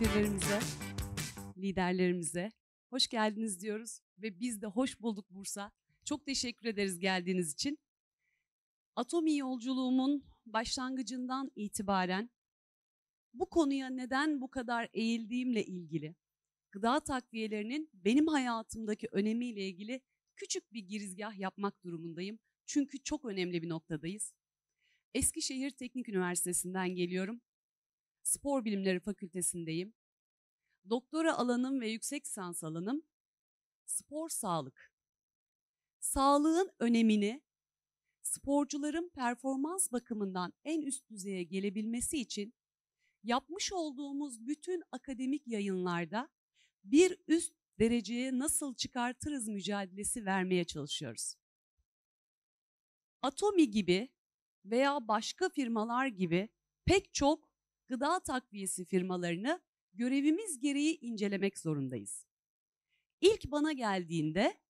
misafirlerimize, liderlerimize hoş geldiniz diyoruz ve biz de hoş bulduk Bursa. Çok teşekkür ederiz geldiğiniz için. Atomi yolculuğumun başlangıcından itibaren bu konuya neden bu kadar eğildiğimle ilgili, gıda takviyelerinin benim hayatımdaki önemiyle ilgili küçük bir girizgah yapmak durumundayım. Çünkü çok önemli bir noktadayız. Eskişehir Teknik Üniversitesi'nden geliyorum. Spor Bilimleri Fakültesindeyim. Doktora alanım ve yüksek lisans alanım spor sağlık. Sağlığın önemini sporcuların performans bakımından en üst düzeye gelebilmesi için yapmış olduğumuz bütün akademik yayınlarda bir üst dereceye nasıl çıkartırız mücadelesi vermeye çalışıyoruz. Atomi gibi veya başka firmalar gibi pek çok gıda takviyesi firmalarını görevimiz gereği incelemek zorundayız. İlk bana geldiğinde,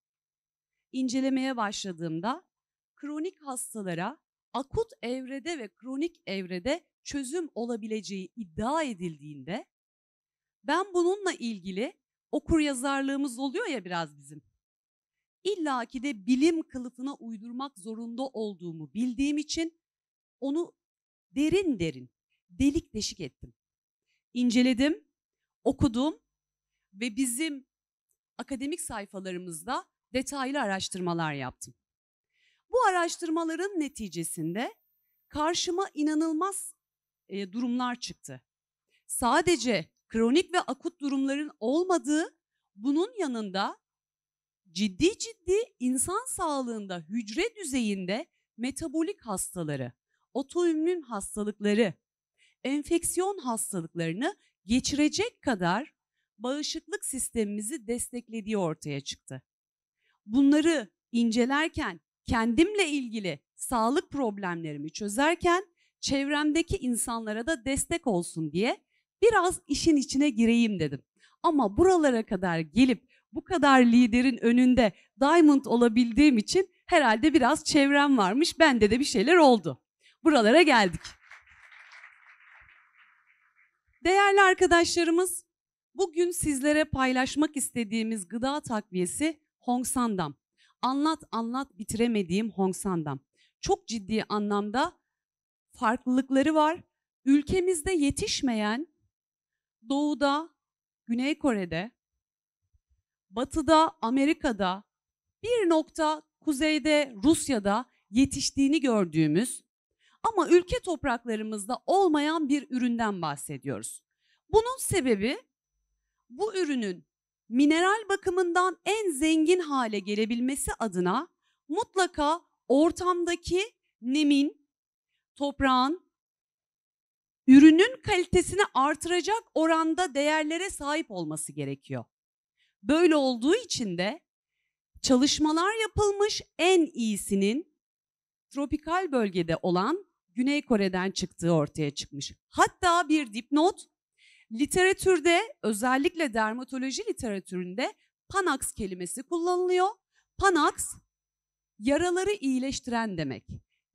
incelemeye başladığımda kronik hastalara akut evrede ve kronik evrede çözüm olabileceği iddia edildiğinde ben bununla ilgili okur yazarlığımız oluyor ya biraz bizim. İlla ki de bilim kılıfına uydurmak zorunda olduğumu bildiğim için onu derin derin delik deşik ettim. İnceledim, okudum ve bizim akademik sayfalarımızda detaylı araştırmalar yaptım. Bu araştırmaların neticesinde karşıma inanılmaz e, durumlar çıktı. Sadece kronik ve akut durumların olmadığı, bunun yanında ciddi ciddi insan sağlığında hücre düzeyinde metabolik hastaları, otoimmün hastalıkları, enfeksiyon hastalıklarını geçirecek kadar bağışıklık sistemimizi desteklediği ortaya çıktı. Bunları incelerken kendimle ilgili sağlık problemlerimi çözerken çevremdeki insanlara da destek olsun diye biraz işin içine gireyim dedim. Ama buralara kadar gelip bu kadar liderin önünde diamond olabildiğim için herhalde biraz çevrem varmış. Bende de bir şeyler oldu. Buralara geldik. Değerli arkadaşlarımız, bugün sizlere paylaşmak istediğimiz gıda takviyesi Hong Sandam. Anlat anlat bitiremediğim Hong Sandam. Çok ciddi anlamda farklılıkları var. Ülkemizde yetişmeyen doğuda, Güney Kore'de, batıda, Amerika'da, bir nokta kuzeyde Rusya'da yetiştiğini gördüğümüz ama ülke topraklarımızda olmayan bir üründen bahsediyoruz. Bunun sebebi bu ürünün mineral bakımından en zengin hale gelebilmesi adına mutlaka ortamdaki nemin, toprağın, ürünün kalitesini artıracak oranda değerlere sahip olması gerekiyor. Böyle olduğu için de çalışmalar yapılmış en iyisinin tropikal bölgede olan Güney Kore'den çıktığı ortaya çıkmış. Hatta bir dipnot literatürde özellikle dermatoloji literatüründe panax kelimesi kullanılıyor. Panax yaraları iyileştiren demek.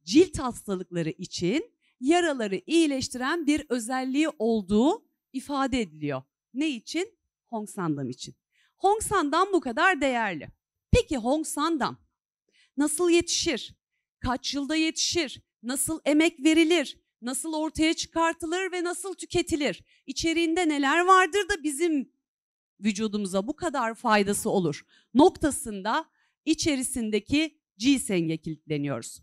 Cilt hastalıkları için yaraları iyileştiren bir özelliği olduğu ifade ediliyor. Ne için? Hong Sandam için. Hong Sandam bu kadar değerli. Peki Hong Sandam nasıl yetişir? Kaç yılda yetişir? nasıl emek verilir, nasıl ortaya çıkartılır ve nasıl tüketilir? İçeriğinde neler vardır da bizim vücudumuza bu kadar faydası olur noktasında içerisindeki ginseng'e kilitleniyoruz.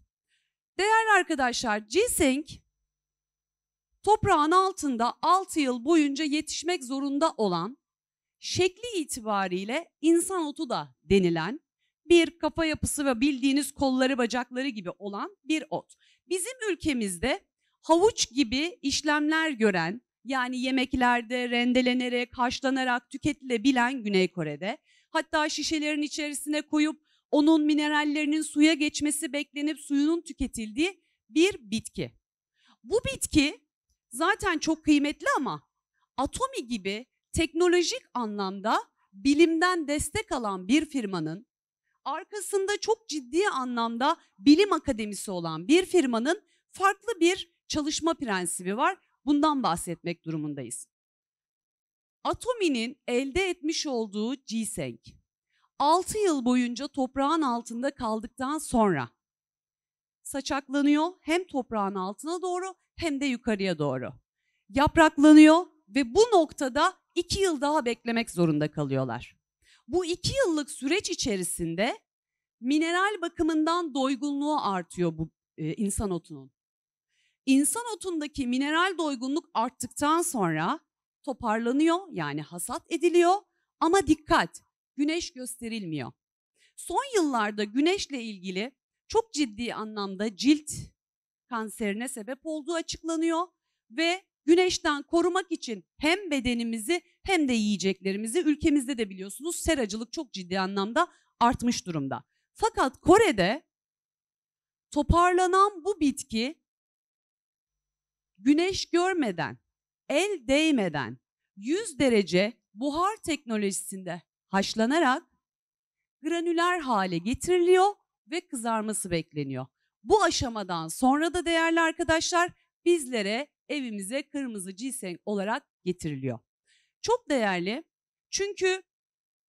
Değerli arkadaşlar, ginseng toprağın altında 6 yıl boyunca yetişmek zorunda olan şekli itibariyle insan otu da denilen bir kafa yapısı ve bildiğiniz kolları bacakları gibi olan bir ot. Bizim ülkemizde havuç gibi işlemler gören yani yemeklerde rendelenerek, haşlanarak tüketilebilen Güney Kore'de hatta şişelerin içerisine koyup onun minerallerinin suya geçmesi beklenip suyunun tüketildiği bir bitki. Bu bitki zaten çok kıymetli ama Atomi gibi teknolojik anlamda bilimden destek alan bir firmanın arkasında çok ciddi anlamda bilim akademisi olan bir firmanın farklı bir çalışma prensibi var. Bundan bahsetmek durumundayız. Atomi'nin elde etmiş olduğu G-Sank 6 yıl boyunca toprağın altında kaldıktan sonra saçaklanıyor hem toprağın altına doğru hem de yukarıya doğru. Yapraklanıyor ve bu noktada 2 yıl daha beklemek zorunda kalıyorlar. Bu iki yıllık süreç içerisinde mineral bakımından doygunluğu artıyor bu e, insan otunun. İnsan otundaki mineral doygunluk arttıktan sonra toparlanıyor yani hasat ediliyor ama dikkat güneş gösterilmiyor. Son yıllarda güneşle ilgili çok ciddi anlamda cilt kanserine sebep olduğu açıklanıyor ve güneşten korumak için hem bedenimizi hem de yiyeceklerimizi ülkemizde de biliyorsunuz seracılık çok ciddi anlamda artmış durumda. Fakat Kore'de toparlanan bu bitki güneş görmeden, el değmeden 100 derece buhar teknolojisinde haşlanarak granüler hale getiriliyor ve kızarması bekleniyor. Bu aşamadan sonra da değerli arkadaşlar bizlere evimize kırmızı ginseng olarak getiriliyor. Çok değerli. Çünkü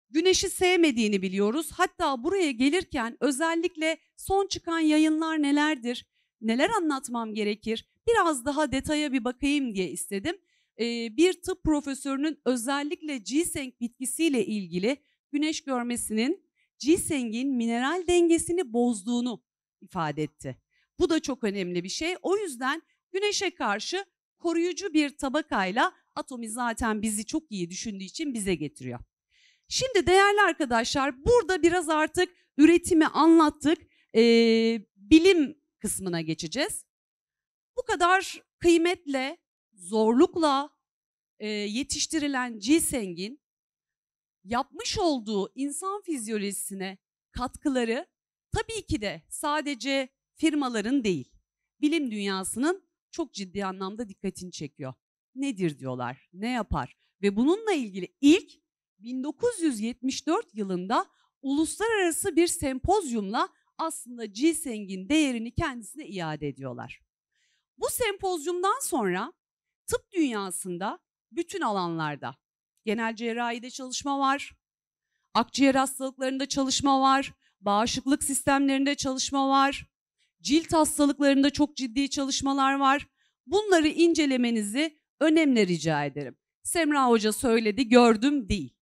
güneşi sevmediğini biliyoruz. Hatta buraya gelirken özellikle son çıkan yayınlar nelerdir? Neler anlatmam gerekir? Biraz daha detaya bir bakayım diye istedim. Ee, bir tıp profesörünün özellikle ginseng bitkisiyle ilgili güneş görmesinin ginsengin mineral dengesini bozduğunu ifade etti. Bu da çok önemli bir şey. O yüzden güneşe karşı koruyucu bir tabakayla Atomi zaten bizi çok iyi düşündüğü için bize getiriyor. Şimdi değerli arkadaşlar burada biraz artık üretimi anlattık. Ee, bilim kısmına geçeceğiz. Bu kadar kıymetle, zorlukla e, yetiştirilen Giseng'in yapmış olduğu insan fizyolojisine katkıları tabii ki de sadece firmaların değil, bilim dünyasının çok ciddi anlamda dikkatini çekiyor nedir diyorlar, ne yapar? Ve bununla ilgili ilk 1974 yılında uluslararası bir sempozyumla aslında ginseng'in değerini kendisine iade ediyorlar. Bu sempozyumdan sonra tıp dünyasında bütün alanlarda genel cerrahide çalışma var, akciğer hastalıklarında çalışma var, bağışıklık sistemlerinde çalışma var, cilt hastalıklarında çok ciddi çalışmalar var. Bunları incelemenizi önemle rica ederim. Semra Hoca söyledi, gördüm değil.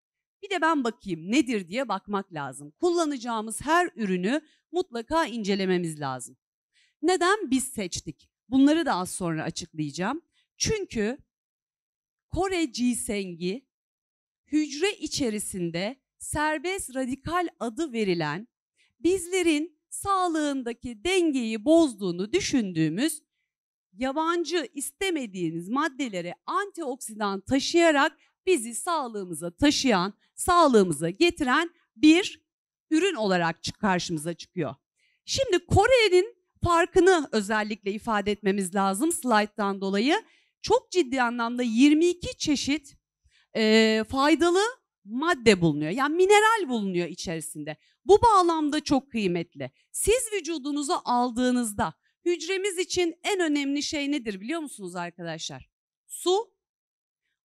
Bir de ben bakayım nedir diye bakmak lazım. Kullanacağımız her ürünü mutlaka incelememiz lazım. Neden biz seçtik? Bunları da az sonra açıklayacağım. Çünkü Kore gisengi hücre içerisinde serbest radikal adı verilen bizlerin sağlığındaki dengeyi bozduğunu düşündüğümüz yabancı istemediğiniz maddelere antioksidan taşıyarak bizi sağlığımıza taşıyan, sağlığımıza getiren bir ürün olarak karşımıza çıkıyor. Şimdi Kore'nin farkını özellikle ifade etmemiz lazım slayttan dolayı. Çok ciddi anlamda 22 çeşit e, faydalı madde bulunuyor. Yani mineral bulunuyor içerisinde. Bu bağlamda çok kıymetli. Siz vücudunuza aldığınızda Hücremiz için en önemli şey nedir biliyor musunuz arkadaşlar? Su,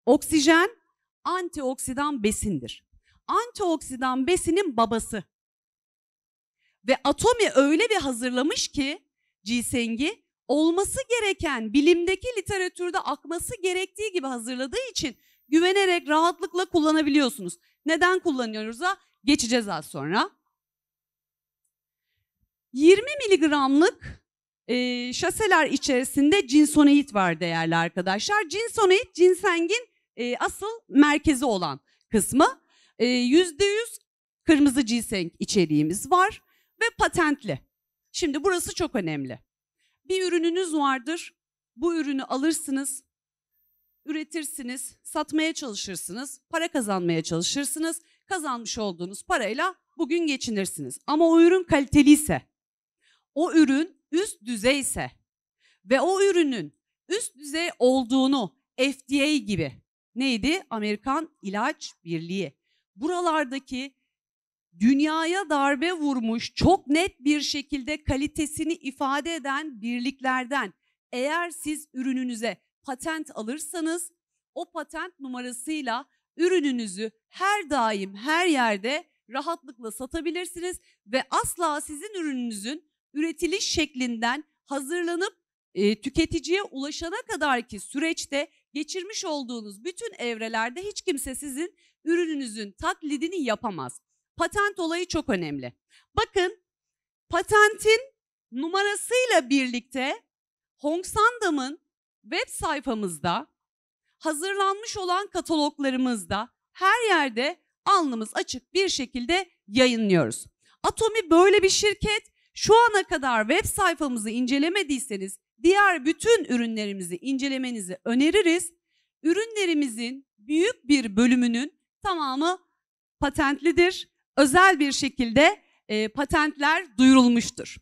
oksijen, antioksidan besindir. Antioksidan besinin babası. Ve atomi öyle bir hazırlamış ki Cisengi olması gereken bilimdeki literatürde akması gerektiği gibi hazırladığı için güvenerek rahatlıkla kullanabiliyorsunuz. Neden kullanıyoruz da geçeceğiz az sonra. 20 miligramlık e, şaseler içerisinde cinsoneit var değerli arkadaşlar. Cinsoneit cinsengin e, asıl merkezi olan kısmı. E, ee, %100 kırmızı ginseng içeriğimiz var ve patentli. Şimdi burası çok önemli. Bir ürününüz vardır. Bu ürünü alırsınız, üretirsiniz, satmaya çalışırsınız, para kazanmaya çalışırsınız. Kazanmış olduğunuz parayla bugün geçinirsiniz. Ama o ürün kaliteli ise, o ürün üst düzey ise ve o ürünün üst düzey olduğunu FDA gibi neydi? Amerikan İlaç Birliği. Buralardaki dünyaya darbe vurmuş, çok net bir şekilde kalitesini ifade eden birliklerden eğer siz ürününüze patent alırsanız o patent numarasıyla ürününüzü her daim her yerde rahatlıkla satabilirsiniz ve asla sizin ürününüzün üretiliş şeklinden hazırlanıp e, tüketiciye ulaşana kadar ki süreçte geçirmiş olduğunuz bütün evrelerde hiç kimse sizin ürününüzün taklidini yapamaz. Patent olayı çok önemli. Bakın patentin numarasıyla birlikte Hong Sandam'ın web sayfamızda hazırlanmış olan kataloglarımızda her yerde alnımız açık bir şekilde yayınlıyoruz. Atomi böyle bir şirket şu ana kadar web sayfamızı incelemediyseniz diğer bütün ürünlerimizi incelemenizi öneririz. Ürünlerimizin büyük bir bölümünün tamamı patentlidir. Özel bir şekilde e, patentler duyurulmuştur.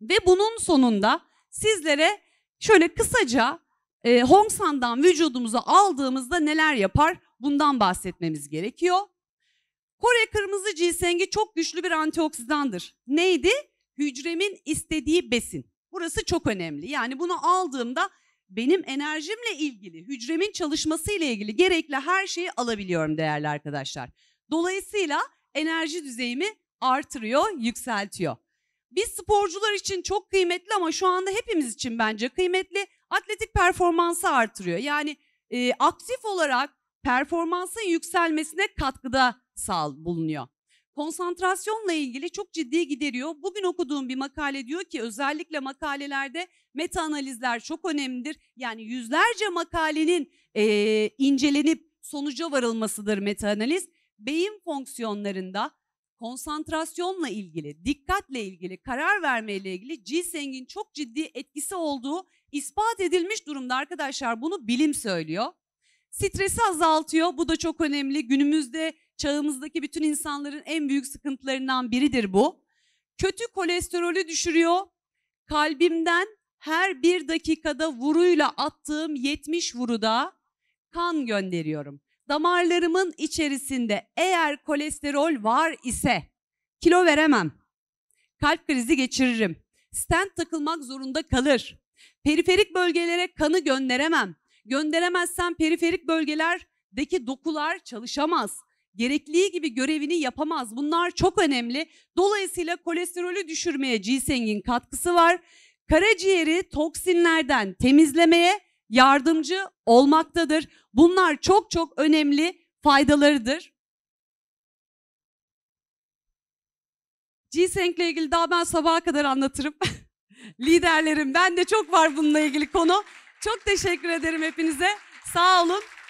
Ve bunun sonunda sizlere şöyle kısaca e, Hongsan'dan vücudumuza aldığımızda neler yapar bundan bahsetmemiz gerekiyor. Kore kırmızı cilsengi çok güçlü bir antioksidandır. Neydi? hücremin istediği besin. Burası çok önemli. Yani bunu aldığımda benim enerjimle ilgili, hücremin çalışması ile ilgili gerekli her şeyi alabiliyorum değerli arkadaşlar. Dolayısıyla enerji düzeyimi artırıyor, yükseltiyor. Biz sporcular için çok kıymetli ama şu anda hepimiz için bence kıymetli. Atletik performansı artırıyor. Yani e, aktif olarak performansın yükselmesine katkıda sağ bulunuyor konsantrasyonla ilgili çok ciddi gideriyor. Bugün okuduğum bir makale diyor ki özellikle makalelerde meta analizler çok önemlidir. Yani yüzlerce makalenin e, incelenip sonuca varılmasıdır meta analiz. Beyin fonksiyonlarında konsantrasyonla ilgili, dikkatle ilgili, karar vermeyle ilgili Sengin çok ciddi etkisi olduğu ispat edilmiş durumda arkadaşlar. Bunu bilim söylüyor. Stresi azaltıyor. Bu da çok önemli. Günümüzde çağımızdaki bütün insanların en büyük sıkıntılarından biridir bu. Kötü kolesterolü düşürüyor. Kalbimden her bir dakikada vuruyla attığım 70 vuruda kan gönderiyorum. Damarlarımın içerisinde eğer kolesterol var ise kilo veremem. Kalp krizi geçiririm. Stent takılmak zorunda kalır. Periferik bölgelere kanı gönderemem. Gönderemezsen periferik bölgelerdeki dokular çalışamaz. Gerekliği gibi görevini yapamaz. Bunlar çok önemli. Dolayısıyla kolesterolü düşürmeye ginsengin katkısı var. Karaciğeri toksinlerden temizlemeye yardımcı olmaktadır. Bunlar çok çok önemli faydalarıdır. Ginseng ile ilgili daha ben sabaha kadar anlatırım. liderlerim. Ben de çok var bununla ilgili konu. Çok teşekkür ederim hepinize. Sağ olun.